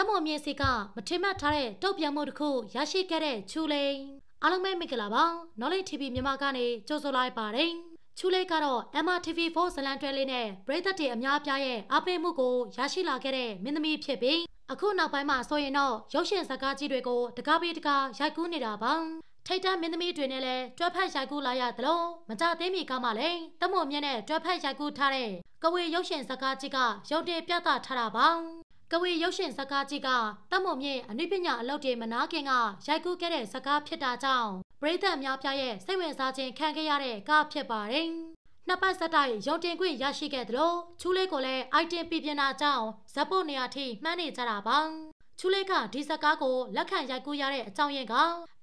တမောမြင့်စီကမထင်မှတ်ထားတဲ့တုတ်ပြန်မှုတစ်ခုရရှိခဲ့တဲ့ချူလိန်အားလုံးပဲမင်္ဂလာပါ။ Knowledge TV မြန်မာကနေကြိုဆိုလိုက်ပါတယ်။ချူလိန်ကတော့ MRTV4 ဇလန်တွဲလေးနဲ့ပရိသတ်တွေအများအပြားရဲ့အားပေးမှုကိုရရှိလာခဲ့တဲ့မင်းသမီးဖြစ်ပြီးအခုနောက်ပိုင်းမှာဆိုရင်တော့ရုပ်ရှင်ဇာတ်ကားကြီးတွေကိုတကားပေးတကားရိုက်ကူးနေတာပါ။ထိုက်တန်းမင်းသမီးတွေနဲ့လည်းတွဲဖက်ရိုက်ကူးလာရသလိုမကြသေးမီကမှလည်းတမောမြင့်နဲ့တွဲဖက်ရိုက်ကူးထားတဲ့ကဝေရုပ်ရှင်ဇာတ်ကားကြီးကရုပ်တည်ပြသထားတာပါ။ကဝေရုပ်ရှင်ဇာကားကြီးကတမုံမြင့်အနုပညာအလုပ်တွေမနာခင်ကရိုက်ကူးခဲ့တဲ့ဇာကားဖြစ်တာကြောင့်ပရိသတ်များပြားရဲ့စိတ်ဝင်စားခြင်းခံခဲ့ရတဲ့ကားဖြစ်ပါတယ်။နှစ်ပတ်ဆက်တိုက်ရုံတင်ခွင့်ရရှိခဲ့သလိုချူလေးကိုလည်းအိုက်တင်ပြပြနာကြောင့်ဇက်ဖို့နေရာထိမှန်းနေကြတာပါ။ချူလေးကဒီစကားကိုလက်ခံရိုက်ကူးရတဲ့အကြောင်းရင်းက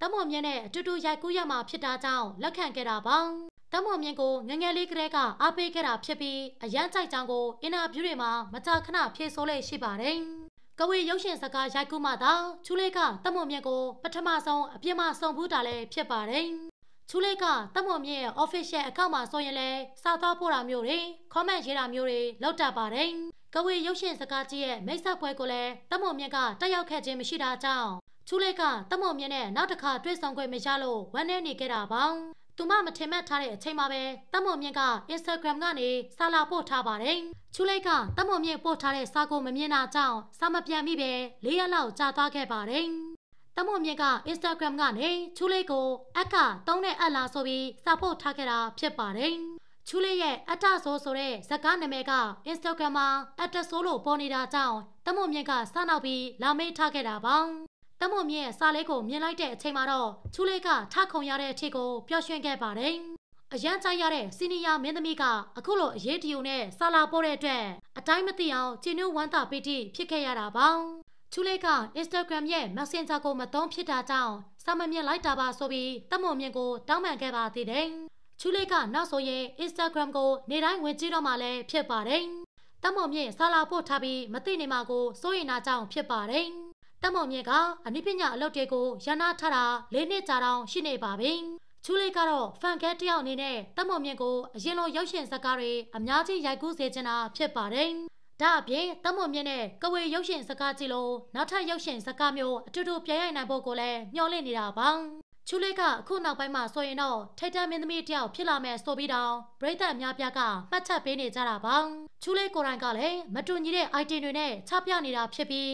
တမွန်မြင့်နဲ့အတူတူရိုက်ကူးရမှာဖြစ်တာကြောင့်လက်ခံခဲ့တာပါတမောင်မြင့်ကိုငငယ်လေးကလေးကအားပေးခဲ့တာဖြစ်ပြီးအရန်ကြိုက်ကြောင်းကိုအင်တာဗျူးတွေမှာမကြာခဏဖြေဆိုလေရှိပါတယ်။ကဝေရုပ်ရှင်စကားရိုက်ကူးမှသာချူလေးကတမောင်မြင့်ကို ပထမဆုံးအပြစ်မှဆုံဘူးတာလည်းဖြစ်ပါတယ်။ချူလေးကတမောင်မြင့်ရဲ့ official အကောင့်မှာဆိုရင်လဲစာသားပို့တာမျိုးတွေ comment ရေးတာမျိုးတွေလောက်တာပါတယ်။ကဝေရုပ်ရှင်စကားကြီးရဲ့မိတ်ဆက်ပွဲကိုလည်းတမောင်မြင့်ကတက်ရောက်ခဲ့ခြင်းမရှိတာကြောင့်ချူလေးကတမောင်မြင့်နဲ့နောက်တစ်ခါတွေ့ဆုံခွင့်မရလို့ဝမ်းနည်းနေခဲ့တာပါ။သူမမထင်မှတ်ထားတဲ့အချိန်မှာပဲတမုံမြင့်က Instagram ကနေစာလာပို့ထားပါတယ်။ချူလိုက်ကတမုံမြင့်ပို့ထားတဲ့စာကိုမမြင်တာကြောင့်စာမပြန်မိပဲလေးရက်လောက်ကြာသွားခဲ့ပါတယ်။တမုံမြင့်က Instagram ကနေချူလေးကိုအက်ကသုံးတဲ့အလားဆိုပြီးစာပို့ထားခဲ့တာဖြစ်ပါတယ်။ချူလေးရဲ့အတ္တဆိုဆိုတဲ့ဇကားနာမည်က Instagram မှာအတ္တဆိုလို့ပေါ်နေတာကြောင့်တမုံမြင့်ကစနောက်ပြီးလာမေးထားခဲ့တာပါ။တမွန်မြင့်စာလေးကိုမြင်လိုက်တဲ့အချိန်မှာတော့ချူလေးကထခုံရတဲ့အထိကိုပျော်ရွှင်ခဲ့ပါတယ်။အရန်ကြိုက်ရတဲ့စီနီယာမင်းသမီးကအခုလိုအရေးတယူနဲ့ဆာလာပို့တဲ့အတွက်အတိုင်းမသိအောင်ခြေနှုတ်ဝမ်းသာပိတိဖြစ်ခဲ့ရတာပါ။ချူလေးက Instagram ရဲ့ Messenger ကိုမသုံးဖြစ်တာကြောင့်စာမမြင်လိုက်တာပါဆိုပြီးတမွန်မြင့်ကိုတောင်းပန်ခဲ့ပါသေးတယ်။ချူလေးကနောက်ဆိုရင် Instagram ကိုနေတိုင်းဝင်ကြည့်တော့မှလည်းဖြစ်ပါတယ်။တမောင်မြင့်ဆာလာပို့ထားပြီးမသိနေမှာကိုစိုးရိမ်တာကြောင့်ဖြစ်ပါတယ်။တမောင်မြင့်ကအနုပညာအလုပ်တွေကိုရနာထတာ၄နှစ်ကြာတောင် ရှိနေပါပြီ။ချူလေးကတော့ဖန်ကဲတယောက်အနေနဲ့တမောင်မြင့်ကိုအရင်လိုရုပ်ရှင်ဇာတ်ကားတွေအများကြီးရိုက်ကူးစေချင်တာဖြစ်ပါတယ်။ဒါအပြင်တမောင်မြင့်နဲ့ကဝေရုပ်ရှင်ဇာတ်ကားကြည့်လို့နောက်ထပ်ရုပ်ရှင်ဇာတ်ကားမျိုးအတူတူပြန်ရိုက်နိုင်ဖို့ကိုလည်းမျှော်လင့်နေတာပါ။ချူလေးကအခုနောက်ပိုင်းမှာဆိုရင်တော့ထိုက်တန်မင်းသမီးတယောက်ဖြစ်လာမယ်ဆိုပြီးတော့ပရိသတ်များပြားကမှတ်ချက်ပေးနေကြတာပါချူလေးကိုရိုင်းကလည်းမတူညီတဲ့ item တွေနဲ့ချပြနေတာဖြစ်ပြီး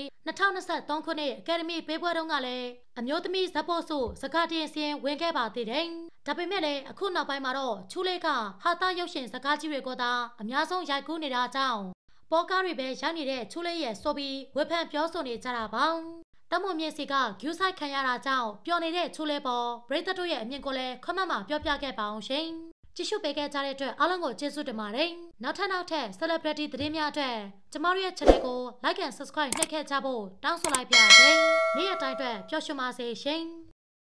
2023ခုနှစ်အကယ်ဒမီပေးပွဲတုန်းကလည်းအမျိုးသမီးဇက်ပေါ်ဆိုစကားတင်စင်ဝင်ခဲ့ပါသေးတယ်ဒါပေမဲ့လည်းအခုနောက်ပိုင်းမှာတော့ချူလေးကဟာတာရုပ်ရှင်စကားကြီးတွေကသာ အများဆုံးရိုက်ကူးနေတာကြောင့်ပေါ်ကားတွေပဲရိုက်နေတဲ့ချူလေးရဲ့ဆိုပြီးဝေဖန်ပြောဆိုနေကြတာပါတမွန်မြင့်စီကဂယူဆိုင်ခံရတာကြောင့်ပျော်နေတဲ့ချိုးလဲပေါ်ပရိသတ်တို့ရဲ့အမြင်ကိုလည်းခွမမပြောပြခဲ့ပါအောင်ရှင် ကြည့်ရှုပေးခဲ့ကြတဲ့အတွက်အားလုံးကိုကျေးဇူးတင်ပါတယ်နောက်ထပ်နောက်ထပ် celebrity သတင်းများအတွက်ကျမတို့ရဲ့ channel ကို like and subscribe နှိပ်ခဲ့ကြဖို့တောင်းဆိုလိုက်ပါတယ်နေ့ရက်တိုင်းအတွက်ပျော်ရွှင်ပါစေရှင်